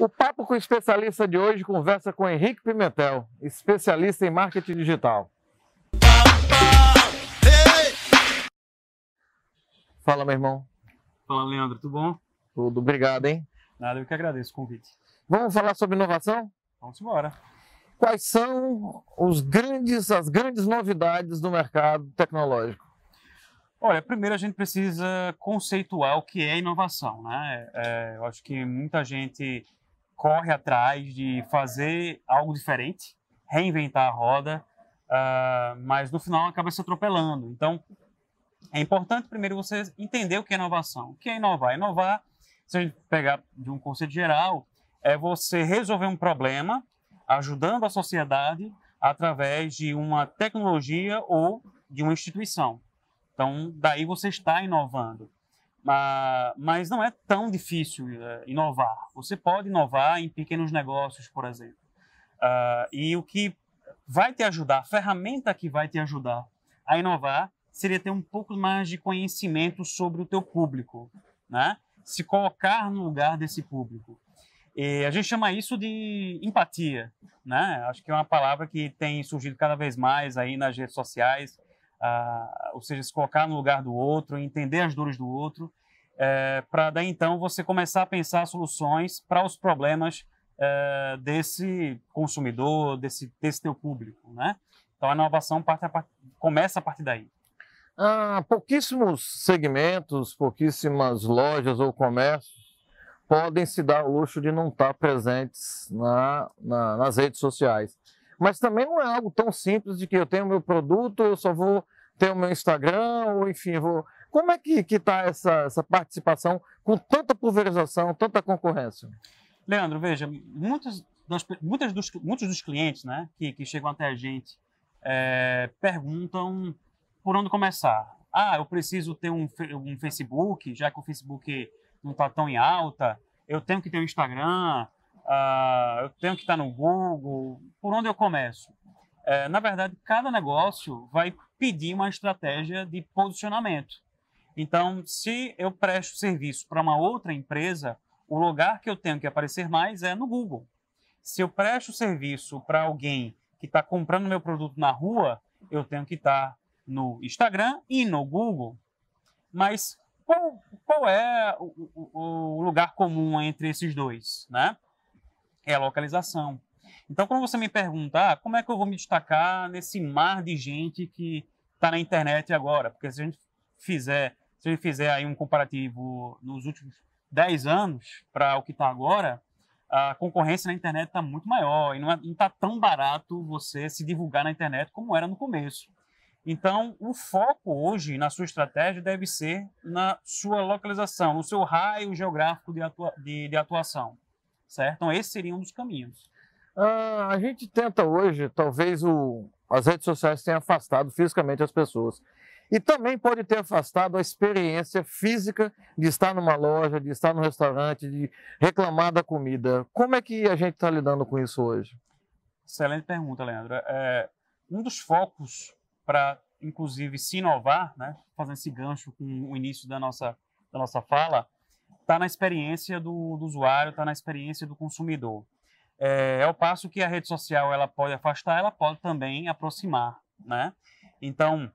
O Papo com o Especialista de hoje conversa com Henrique Pimentel, especialista em marketing digital. Fala, meu irmão. Fala, Leandro, tudo bom? Tudo, obrigado, hein? Nada, eu que agradeço o convite. Vamos falar sobre inovação? Vamos embora. Quais são os grandes, as grandes novidades do mercado tecnológico? Olha, primeiro a gente precisa conceituar o que é inovação, né? É, eu acho que muita gente corre atrás de fazer algo diferente, reinventar a roda, uh, mas no final acaba se atropelando. Então, é importante primeiro você entender o que é inovação. O que é inovar? Inovar, se a gente pegar de um conceito geral, é você resolver um problema ajudando a sociedade através de uma tecnologia ou de uma instituição. Então, daí você está inovando mas não é tão difícil é, inovar. Você pode inovar em pequenos negócios, por exemplo. Ah, e o que vai te ajudar, a ferramenta que vai te ajudar a inovar, seria ter um pouco mais de conhecimento sobre o teu público, né? Se colocar no lugar desse público. E a gente chama isso de empatia, né? Acho que é uma palavra que tem surgido cada vez mais aí nas redes sociais ou seja, se colocar no lugar do outro, entender as dores do outro, é, para daí então você começar a pensar soluções para os problemas é, desse consumidor, desse, desse teu público, né? Então a inovação parte, a começa a partir daí. Ah, pouquíssimos segmentos, pouquíssimas lojas ou comércios podem se dar o luxo de não estar presentes na, na, nas redes sociais. Mas também não é algo tão simples de que eu tenho meu produto, eu só vou ter o meu Instagram, ou enfim, vou. Como é que está essa, essa participação com tanta pulverização, tanta concorrência? Leandro, veja, muitas das, muitas dos, muitos dos clientes né, que, que chegam até a gente é, perguntam por onde começar. Ah, eu preciso ter um, um Facebook, já que o Facebook não está tão em alta, eu tenho que ter um Instagram, ah, eu tenho que estar no Google, por onde eu começo? É, na verdade, cada negócio vai pedir uma estratégia de posicionamento. Então, se eu presto serviço para uma outra empresa, o lugar que eu tenho que aparecer mais é no Google. Se eu presto serviço para alguém que está comprando meu produto na rua, eu tenho que estar no Instagram e no Google. Mas qual, qual é o, o, o lugar comum entre esses dois, né? é a localização. Então, quando você me perguntar ah, como é que eu vou me destacar nesse mar de gente que está na internet agora, porque se a gente fizer, se a gente fizer aí um comparativo nos últimos 10 anos para o que está agora, a concorrência na internet está muito maior e não está é, tá tão barato você se divulgar na internet como era no começo. Então, o foco hoje na sua estratégia deve ser na sua localização, no seu raio geográfico de, atua de, de atuação certo? Então esse seria um dos caminhos. Ah, a gente tenta hoje, talvez o, as redes sociais tenham afastado fisicamente as pessoas. E também pode ter afastado a experiência física de estar numa loja, de estar num restaurante, de reclamar da comida. Como é que a gente está lidando com isso hoje? Excelente pergunta, Leandro. É, um dos focos para, inclusive, se inovar, né, fazendo esse gancho com o início da nossa, da nossa fala, está na experiência do, do usuário, está na experiência do consumidor. É, ao é passo que a rede social ela pode afastar, ela pode também aproximar, né? Então,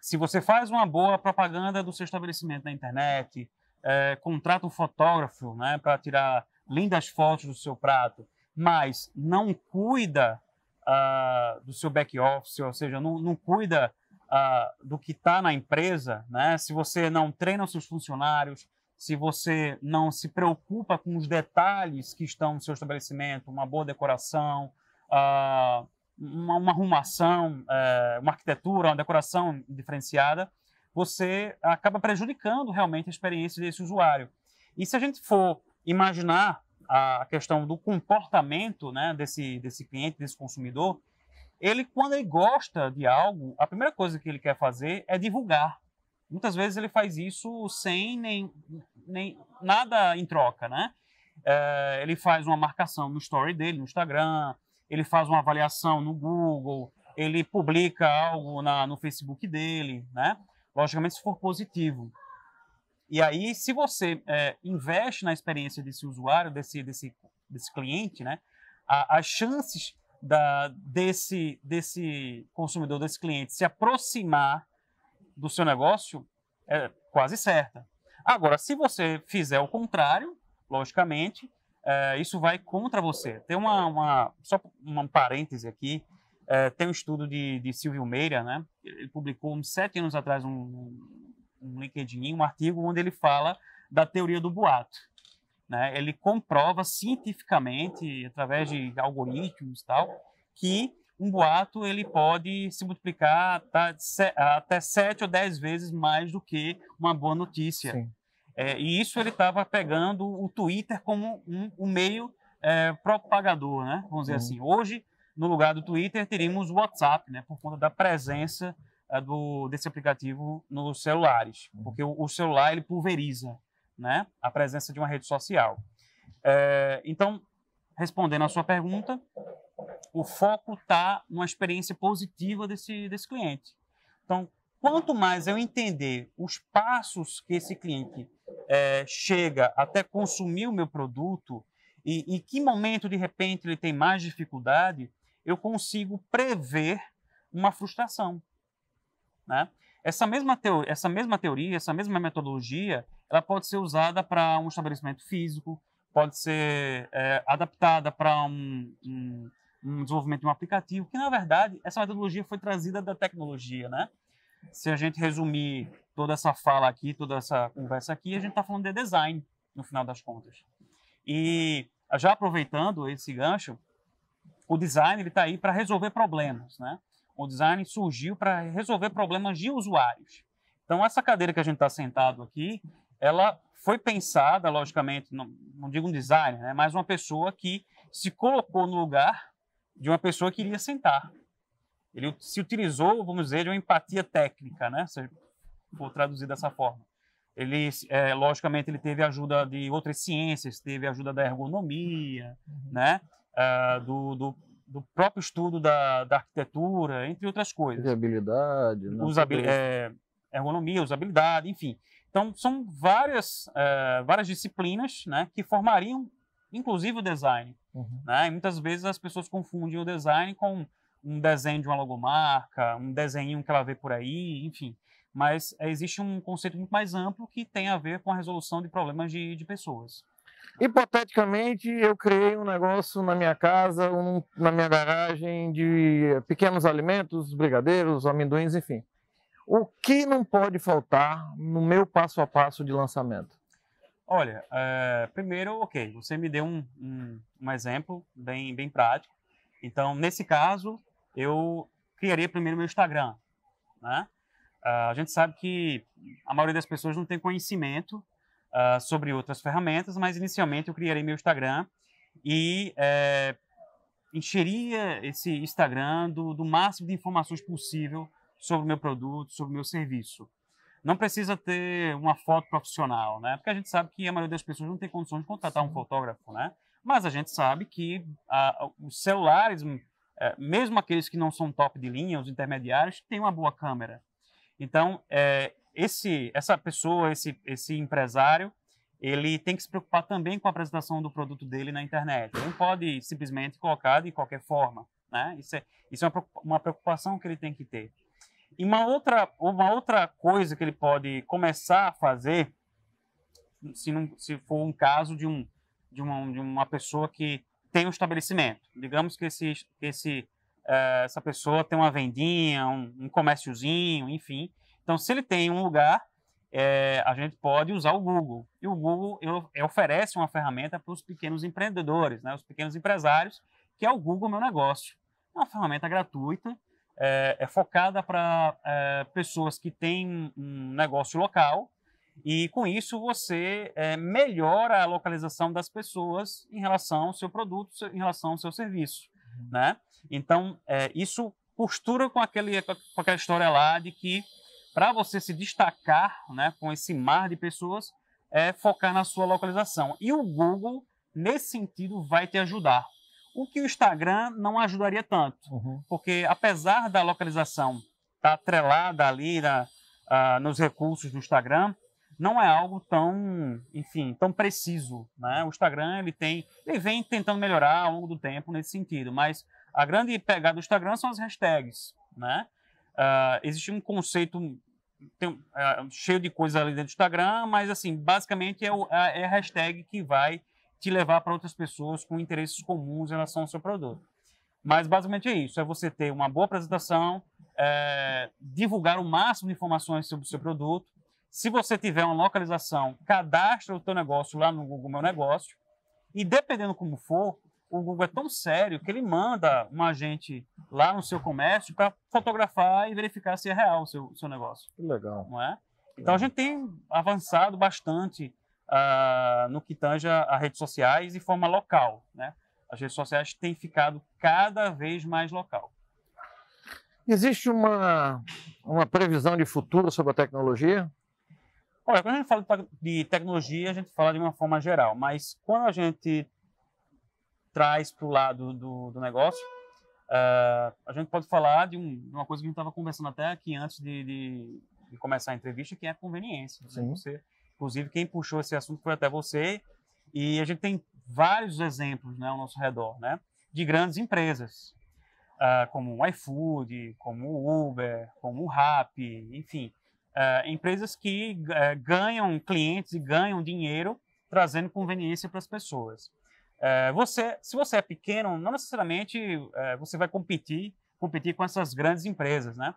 se você faz uma boa propaganda do seu estabelecimento na internet, é, contrata um fotógrafo, né, para tirar lindas fotos do seu prato, mas não cuida ah, do seu back office, ou seja, não, não cuida ah, do que está na empresa, né? Se você não treina os seus funcionários, se você não se preocupa com os detalhes que estão no seu estabelecimento, uma boa decoração, ah, uma, uma, arrumação, eh, uma arquitetura, uma decoração diferenciada, você acaba prejudicando realmente a experiência desse usuário. E se a gente for imaginar a questão do comportamento né, desse, desse cliente, desse consumidor, ele, quando ele gosta de algo, a primeira coisa que ele quer fazer é divulgar. Muitas vezes ele faz isso sem nem nem nada em troca, né? É, ele faz uma marcação no story dele, no Instagram, ele faz uma avaliação no Google, ele publica algo na, no Facebook dele, né? Logicamente, se for positivo. E aí, se você é, investe na experiência desse usuário, desse, desse, desse cliente, né? A, as chances da, desse, desse consumidor, desse cliente se aproximar do seu negócio é quase certa. Agora, se você fizer o contrário, logicamente, é, isso vai contra você. Tem uma, uma só um parêntese aqui, é, tem um estudo de, de Silvio Meira, né? Ele publicou uns sete anos atrás um, um LinkedIn, um artigo onde ele fala da teoria do boato. Né? Ele comprova cientificamente, através de algoritmos e tal, que um boato ele pode se multiplicar tá, até sete ou dez vezes mais do que uma boa notícia. É, e isso ele estava pegando o Twitter como um, um meio é, propagador, né? Vamos dizer uhum. assim. Hoje, no lugar do Twitter, teríamos o WhatsApp, né? Por conta da presença é, do, desse aplicativo nos celulares, uhum. porque o, o, celular ele pulveriza, né? A presença de uma rede social. É, então, respondendo à sua pergunta, o foco está numa experiência positiva desse, desse cliente. Então, quanto mais eu entender os passos que esse cliente é, chega até consumir o meu produto e em que momento, de repente, ele tem mais dificuldade, eu consigo prever uma frustração. Né? Essa, mesma teoria, essa mesma teoria, essa mesma metodologia, ela pode ser usada para um estabelecimento físico, pode ser é, adaptada para um, um, um desenvolvimento de um aplicativo, que na verdade essa metodologia foi trazida da tecnologia, né? Se a gente resumir toda essa fala aqui, toda essa conversa aqui, a gente está falando de design no final das contas. E já aproveitando esse gancho, o design ele está aí para resolver problemas, né? O design surgiu para resolver problemas de usuários. Então essa cadeira que a gente está sentado aqui, ela foi pensada, logicamente, não, não digo um designer, né? mas uma pessoa que se colocou no lugar de uma pessoa que iria sentar. Ele se utilizou, vamos dizer, de uma empatia técnica, né? Se for traduzir dessa forma. Ele, é, logicamente, ele teve ajuda de outras ciências, teve ajuda da ergonomia, uhum. né? Ah, do, do, do, próprio estudo da, da, arquitetura, entre outras coisas. Usabilidade. Não né? Usabil, é, ergonomia, usabilidade, enfim. Então, são várias, é, várias disciplinas né, que formariam, inclusive, o design. Uhum. Né? E muitas vezes as pessoas confundem o design com um desenho de uma logomarca, um desenho que ela vê por aí, enfim. Mas eh, existe um conceito muito mais amplo que tem a ver com a resolução de problemas de, de pessoas. Hipoteticamente, eu criei um negócio na minha casa, um, na minha garagem, de pequenos alimentos, brigadeiros, amendoins, enfim. O que não pode faltar no meu passo a passo de lançamento? Olha, é, primeiro, ok, você me deu um, um, um exemplo bem, bem prático. Então, nesse caso, eu criaria primeiro meu Instagram, né? Uh, a gente sabe que a maioria das pessoas não tem conhecimento uh, sobre outras ferramentas, mas inicialmente eu criaria meu Instagram e é, encheria esse Instagram do, do máximo de informações possível sobre o meu produto, sobre o meu serviço não precisa ter uma foto profissional, né? Porque a gente sabe que a maioria das pessoas não tem condições de contratar um fotógrafo, né? Mas a gente sabe que a, os celulares, hum, é, mesmo aqueles que não são top de linha, os intermediários, têm uma boa câmera. Então, é, esse, essa pessoa, esse, esse empresário, ele tem que se preocupar também com a apresentação do produto dele na internet. Ele não pode simplesmente colocar de qualquer forma, né? Isso é, isso é uma preocupação que ele tem que ter. E uma outra, uma outra coisa que ele pode começar a fazer, se, não, se for um caso de, um, de, uma, de uma pessoa que tem um estabelecimento, digamos que, esse, que esse, eh, essa pessoa tem uma vendinha, um, um comérciozinho, enfim. Então, se ele tem um lugar, é, a gente pode usar o Google. E o Google eu, oferece uma ferramenta para os pequenos empreendedores, né, os pequenos empresários, que é o Google Meu Negócio. É uma ferramenta gratuita é, é focada para é, pessoas que têm um negócio local e com isso você é, melhora a localização das pessoas em relação ao seu produto, em relação ao seu serviço, uhum. né? Então é, isso costura com, aquele, com aquela história lá de que para você se destacar, né, com esse mar de pessoas, é focar na sua localização. E o Google nesse sentido vai te ajudar, o que o Instagram não ajudaria tanto, uhum. porque apesar da localização estar tá atrelada ali na, uh, nos recursos do Instagram, não é algo tão, enfim, tão preciso, né? O Instagram ele tem, ele vem tentando melhorar ao longo do tempo nesse sentido, mas a grande pegada do Instagram são as hashtags, né? Uh, existe um conceito tem, uh, cheio de coisas ali dentro do Instagram, mas assim basicamente é, o, é, é a hashtag que vai te levar para outras pessoas com interesses comuns em relação ao seu produto. Mas basicamente é isso: é você ter uma boa apresentação, é, divulgar o máximo de informações sobre o seu produto. Se você tiver uma localização, cadastra o teu negócio lá no Google Meu Negócio. E dependendo como for, o Google é tão sério que ele manda um agente lá no seu comércio para fotografar e verificar se é real o seu, seu negócio. Que legal. Não é? Então a gente tem avançado bastante uh, no que tange a redes sociais e forma local. Né? As redes sociais têm ficado cada vez mais local. Existe uma, uma previsão de futuro sobre a tecnologia? Olha, quando a gente fala de tecnologia, a gente fala de uma forma geral, mas quando a gente traz para o lado do, do negócio, uh, a gente pode falar de, um, de uma coisa que a gente estava conversando até aqui antes de, de, de, começar a entrevista, que é a conveniência. Né? Você Inclusive, quem puxou esse assunto foi até você. E a gente tem vários exemplos né, ao nosso redor, né? De grandes empresas, uh, como o iFood, como o Uber, como o Rap, enfim. Uh, empresas que uh, ganham clientes e ganham dinheiro trazendo conveniência para as pessoas. Eh, você, se você é pequeno, não necessariamente eh, você vai competir, competir com essas grandes empresas, né?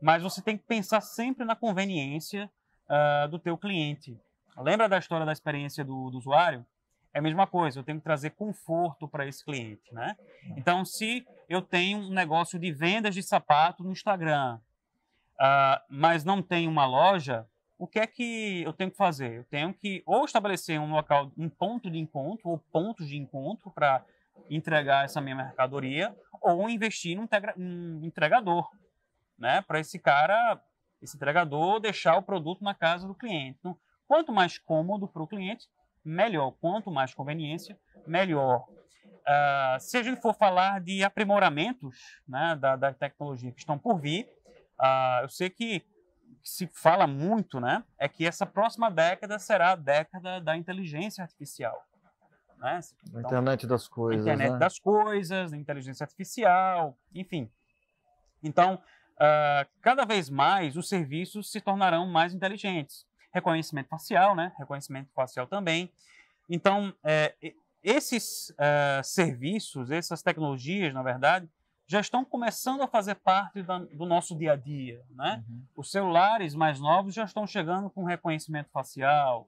Mas você tem que pensar sempre na conveniência uh, do teu cliente. Lembra da história da experiência do, do usuário? É a mesma coisa, eu tenho que trazer conforto para esse cliente, né? Então, se eu tenho um negócio de vendas de sapato no Instagram, uh, mas não tenho uma loja, o que é que eu tenho que fazer? Eu tenho que ou estabelecer um local, um ponto de encontro ou pontos de encontro para entregar essa minha mercadoria, ou investir num, um entregador, né? Para esse cara esse entregador deixar o produto na casa do cliente. Então, quanto mais cômodo para o cliente, melhor. Quanto mais conveniência, melhor. Ah, se a gente for falar de aprimoramentos né, da, da tecnologia que estão por vir, ah, eu sei que se fala muito né, é que essa próxima década será a década da inteligência artificial. Né? Então, internet das coisas. Internet né? das coisas, inteligência artificial, enfim. Então, Uh, cada vez mais os serviços se tornarão mais inteligentes. Reconhecimento facial, né? Reconhecimento facial também. Então, é, esses uh, serviços, essas tecnologias, na verdade, já estão começando a fazer parte da, do nosso dia a dia, né? Uhum. Os celulares mais novos já estão chegando com reconhecimento facial,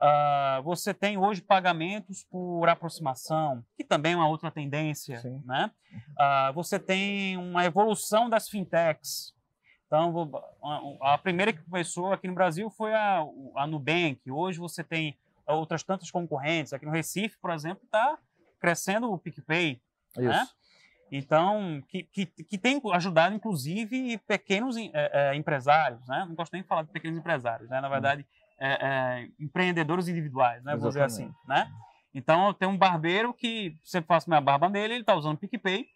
Uh, você tem hoje pagamentos por aproximação, que também é uma outra tendência. Né? Uh, você tem uma evolução das fintechs. Então, a primeira que começou aqui no Brasil foi a, a Nubank. Hoje você tem outras tantas concorrentes. Aqui no Recife, por exemplo, está crescendo o PicPay. Né? Isso. Né? Então, que, que, que, tem ajudado, inclusive, pequenos é, é, empresários, né? Não gosto nem de falar de pequenos empresários, né? Na hum. verdade, hum é, é, empreendedores individuais, né? Exatamente. Vou dizer assim, né? Então, tem um barbeiro que você faço minha barba nele, ele está usando PicPay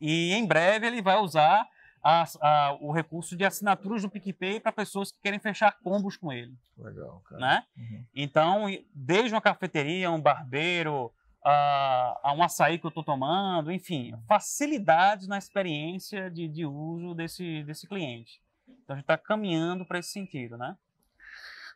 e em breve ele vai usar a, a, o recurso de assinaturas do PicPay para pessoas que querem fechar combos com ele. Legal, cara. Né? Uhum. Então, desde uma cafeteria, um barbeiro, a, a um açaí que eu estou tomando, enfim, facilidades na experiência de, de uso desse, desse cliente. Então, a gente está caminhando para esse sentido, né?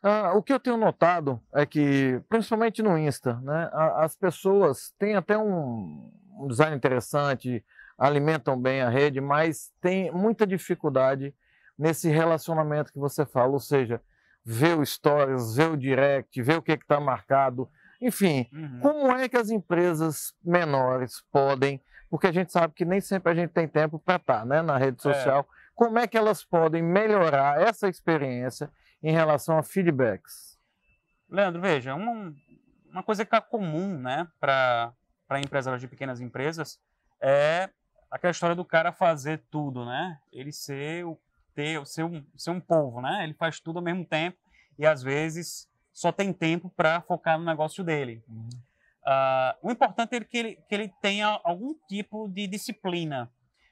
Ah, o que eu tenho notado é que, principalmente no Insta, né, as pessoas têm até um, design interessante, alimentam bem a rede, mas tem muita dificuldade nesse relacionamento que você fala, ou seja, ver o stories, ver o direct, ver o que é está marcado, enfim, uhum. como é que as empresas menores podem, porque a gente sabe que nem sempre a gente tem tempo para estar tá, né, na rede é. social, é. como é que elas podem melhorar essa experiência em relação a feedbacks? Leandro, veja, uma, uma coisa que é comum né, para empresários de pequenas empresas é aquela história do cara fazer tudo, né? Ele ser, ter, ser, um, ser um povo, né? Ele faz tudo ao mesmo tempo e às vezes só tem tempo para focar no negócio dele. Uhum. Uh, o importante é que ele, que ele tenha algum tipo de disciplina.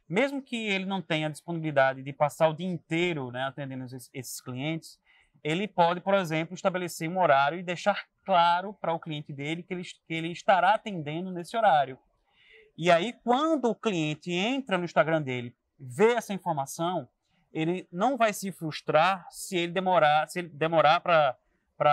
Mesmo que ele não tenha disponibilidade de passar o dia inteiro né, atendendo esses, esses clientes, ele pode, por exemplo, estabelecer um horário e deixar claro para o cliente dele que ele, que ele estará atendendo nesse horário. E aí, quando o cliente entra no Instagram dele, vê essa informação, ele não vai se frustrar se ele demorar, se ele demorar para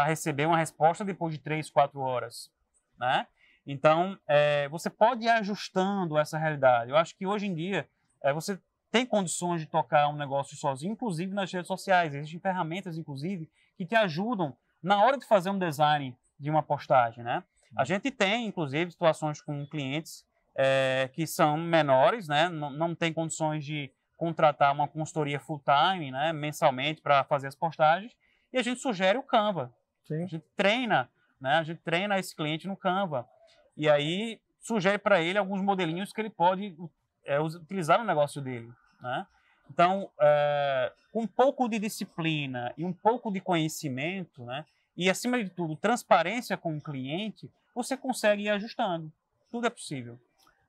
receber uma resposta depois de três, quatro horas, né? Então, é, você pode ir ajustando essa realidade. Eu acho que hoje em dia é, você tem condições de tocar um negócio sozinho, inclusive nas redes sociais. Existem ferramentas, inclusive, que te ajudam na hora de fazer um design de uma postagem, né? A uhum. gente tem, inclusive, situações com clientes é, que são menores, né? Não, não tem condições de contratar uma consultoria full-time, né? Mensalmente para fazer as postagens. E a gente sugere o Canva. Sim. A gente treina, né? A gente treina esse cliente no Canva. E aí sugere para ele alguns modelinhos que ele pode é, utilizar no negócio dele. Né? Então, eh, com um pouco de disciplina e um pouco de conhecimento, né? e acima de tudo, transparência com o cliente, você consegue ir ajustando. Tudo é possível.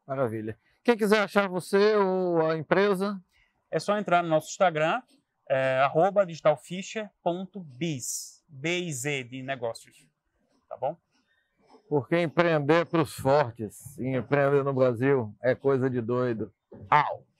Maravilha. Quem quiser achar você ou a empresa? É só entrar no nosso Instagram, é, eh, digitalfisher.biz, B-I-Z de negócios, tá bom? Porque empreender para os fortes e empreender no Brasil é coisa de doido. Au!